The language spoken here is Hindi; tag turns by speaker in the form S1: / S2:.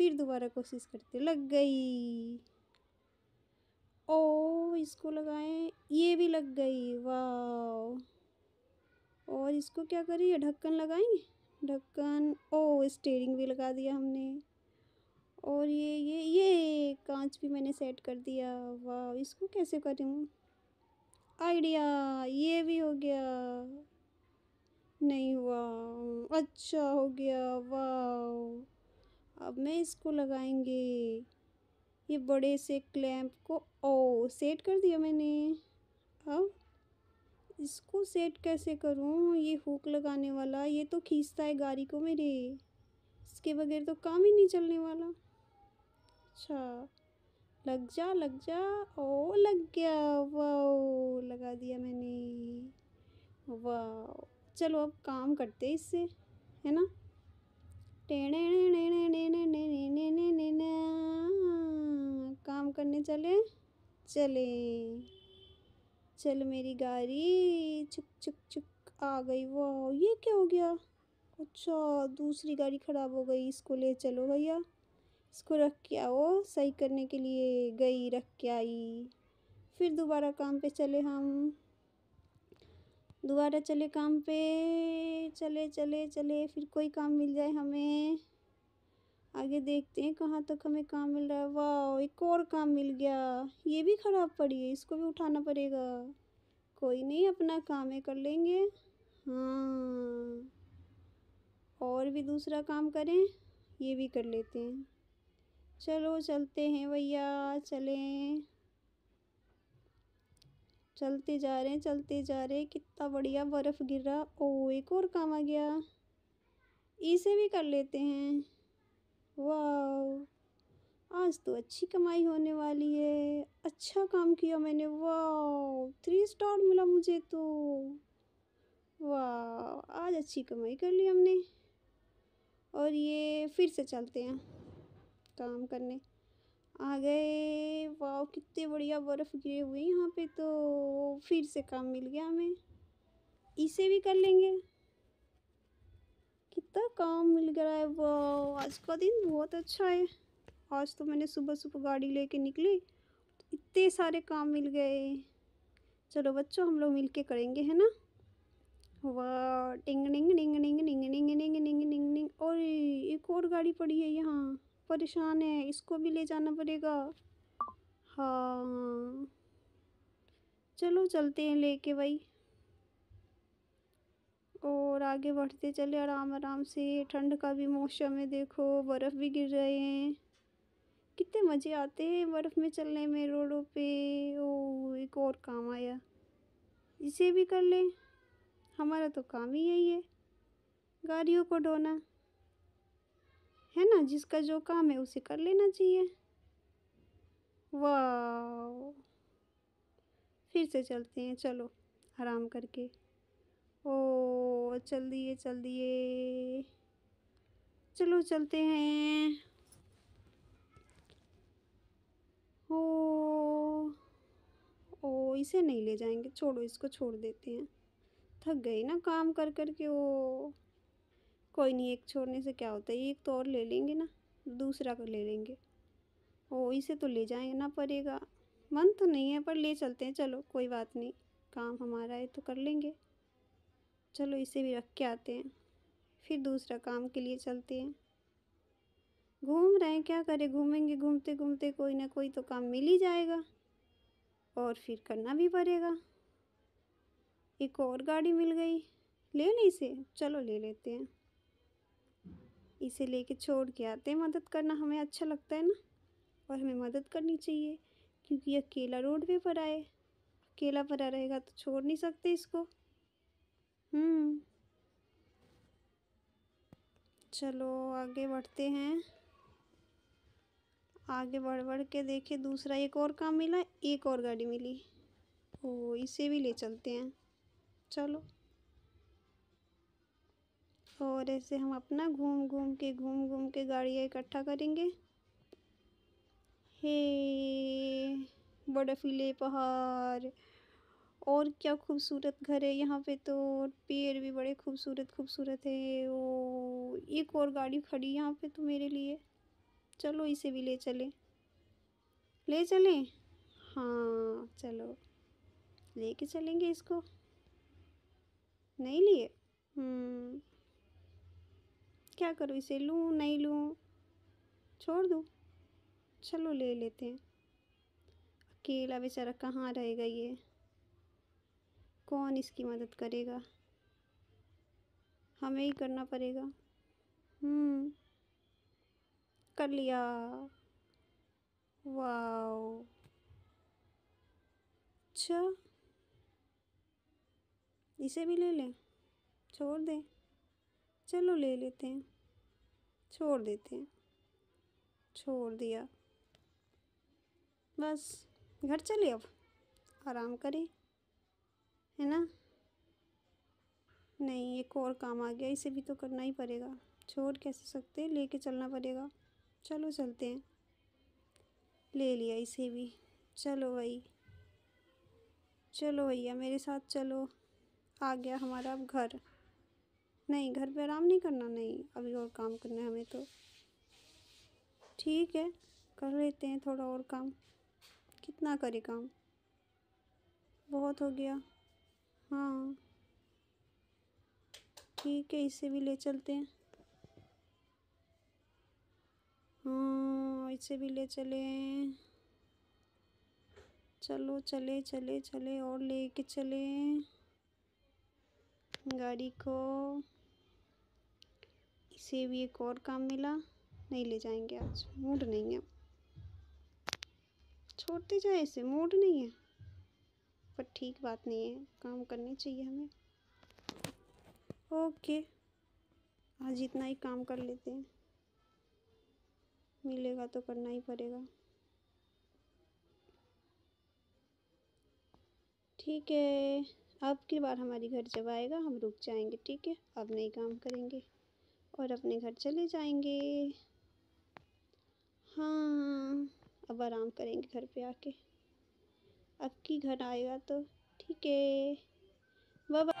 S1: फिर दोबारा कोशिश करते लग गई ओ इसको लगाएं ये भी लग गई वाह और इसको क्या करिए ढक्कन लगाएंगे ढक्कन ओ स्टेयरिंग भी लगा दिया हमने और ये ये ये कांच भी मैंने सेट कर दिया वाह इसको कैसे करूँ आइडिया ये भी हो गया नहीं हुआ अच्छा हो गया वाह अब मैं इसको लगाएंगे ये बड़े से क्लैम्प को ओ सेट कर दिया मैंने अब इसको सेट कैसे करूँ ये हुक लगाने वाला ये तो खींचता है गाड़ी को मेरे इसके बगैर तो काम ही नहीं चलने वाला अच्छा लग जा लग जा ओ लग गया वाओ लगा दिया मैंने वाओ चलो अब काम करते हैं इससे है ना टेण चले चले चल मेरी गाड़ी छुक छुक छुक आ गई वाह ये क्या हो गया अच्छा दूसरी गाड़ी ख़राब हो गई इसको ले चलो भैया इसको रख के आओ सही करने के लिए गई रख के आई फिर दोबारा काम पे चले हम दोबारा चले काम पे चले चले चले फिर कोई काम मिल जाए हमें आगे देखते हैं कहाँ तक हमें काम मिल रहा है वाह एक और काम मिल गया ये भी ख़राब पड़ी है इसको भी उठाना पड़ेगा कोई नहीं अपना काम है कर लेंगे हाँ और भी दूसरा काम करें ये भी कर लेते हैं चलो चलते हैं भैया चलें चलते जा रहे हैं चलते जा रहे हैं कितना बढ़िया बर्फ़ गिर रहा ओ एक और काम आ गया इसे भी कर लेते हैं आज तो अच्छी कमाई होने वाली है अच्छा काम किया मैंने वाह थ्री स्टार मिला मुझे तो वाह आज अच्छी कमाई कर ली हमने और ये फिर से चलते हैं काम करने आ गए वाह कितने बढ़िया बर्फ़ गिरे हुए यहाँ पे तो फिर से काम मिल गया हमें इसे भी कर लेंगे कितना काम मिल गया है वाह आज का दिन बहुत अच्छा है आज तो मैंने सुबह सुबह गाड़ी लेके निकली तो इतने सारे काम मिल गए चलो बच्चों हम लोग मिल के करेंगे है ना वाह टिंग निंग निंग निंग निंग निंग निंग निंग निंग निंग और एक और गाड़ी पड़ी है यहाँ परेशान है इसको भी ले जाना पड़ेगा हाँ चलो चलते हैं लेके भाई और आगे बढ़ते चले आराम आराम से ठंड का भी मौसम है देखो बर्फ़ भी गिर रहे हैं कितने मज़े आते हैं बर्फ़ में चलने में रोडों पे ओ एक और काम आया इसे भी कर लें हमारा तो काम ही यही है गाड़ियों को ढोना है ना जिसका जो काम है उसे कर लेना चाहिए वाह फिर से चलते हैं चलो आराम करके ओ चल दिए चल दिए चलो चलते हैं इसे नहीं ले जाएंगे छोड़ो इसको छोड़ देते हैं थक गए ना काम कर कर के वो कोई नहीं एक छोड़ने से क्या होता है एक तो और ले लेंगे ना दूसरा को ले लेंगे ओ इसे तो ले जाएंगे ना पड़ेगा मन तो नहीं है पर ले चलते हैं चलो कोई बात नहीं काम हमारा है तो कर लेंगे चलो इसे भी रख के आते हैं फिर दूसरा काम के लिए चलते हैं घूम रहे हैं क्या करें घूमेंगे घूमते घूमते कोई ना कोई तो काम मिल ही जाएगा और फिर करना भी पड़ेगा एक और गाड़ी मिल गई ले ली इसे चलो ले लेते हैं इसे लेके छोड़ के आते हैं मदद करना हमें अच्छा लगता है ना और हमें मदद करनी चाहिए क्योंकि अकेला रोड पे पर आए अकेला पड़ा रहेगा तो छोड़ नहीं सकते इसको हम्म। चलो आगे बढ़ते हैं आगे बढ़ बढ़ के देखे दूसरा एक और काम मिला एक और गाड़ी मिली ओ इसे भी ले चलते हैं चलो और ऐसे हम अपना घूम घूम के घूम घूम के गाड़ियाँ इकट्ठा करेंगे हे बड़फीले पहाड़ और क्या खूबसूरत घर है यहाँ पे तो पेड़ भी बड़े खूबसूरत खूबसूरत है ओ एक और गाड़ी खड़ी यहाँ पे तो मेरे लिए चलो इसे भी ले चले ले चलें हाँ चलो ले के चलेंगे इसको नहीं लिए हम्म। क्या करूँ इसे लूँ नहीं लूँ छोड़ दूँ चलो ले लेते हैं अकेला बेचारा कहाँ रहेगा ये कौन इसकी मदद करेगा हमें ही करना पड़ेगा हम्म कर लिया वाओ अच्छा इसे भी ले लें छोड़ दें चलो ले लेते हैं छोड़ देते हैं छोड़ दिया बस घर चले अब आराम करें है ना नहीं एक और काम आ गया इसे भी तो करना ही पड़ेगा छोड़ कैसे सकते लेके चलना पड़ेगा चलो चलते हैं ले लिया इसे भी चलो भाई चलो भैया मेरे साथ चलो आ गया हमारा अब घर नहीं घर पे आराम नहीं करना नहीं अभी और काम करना है हमें तो ठीक है कर लेते हैं थोड़ा और काम कितना करे काम बहुत हो गया हाँ ठीक है इसे भी ले चलते हैं हाँ ऐसे भी ले चले चलो चले चले चले और ले कर चले गाड़ी को इसे भी एक और काम मिला नहीं ले जाएंगे आज मूड नहीं है छोड़ते जाए इसे मूड नहीं है पर ठीक बात नहीं है काम करने चाहिए हमें ओके आज इतना ही काम कर लेते हैं मिलेगा तो करना ही पड़ेगा ठीक है अब की बार हमारी घर जब आएगा हम रुक जाएंगे ठीक है अब नहीं काम करेंगे और अपने घर चले जाएंगे हाँ अब आराम करेंगे घर पे आके अब की घर आएगा तो ठीक है बाबा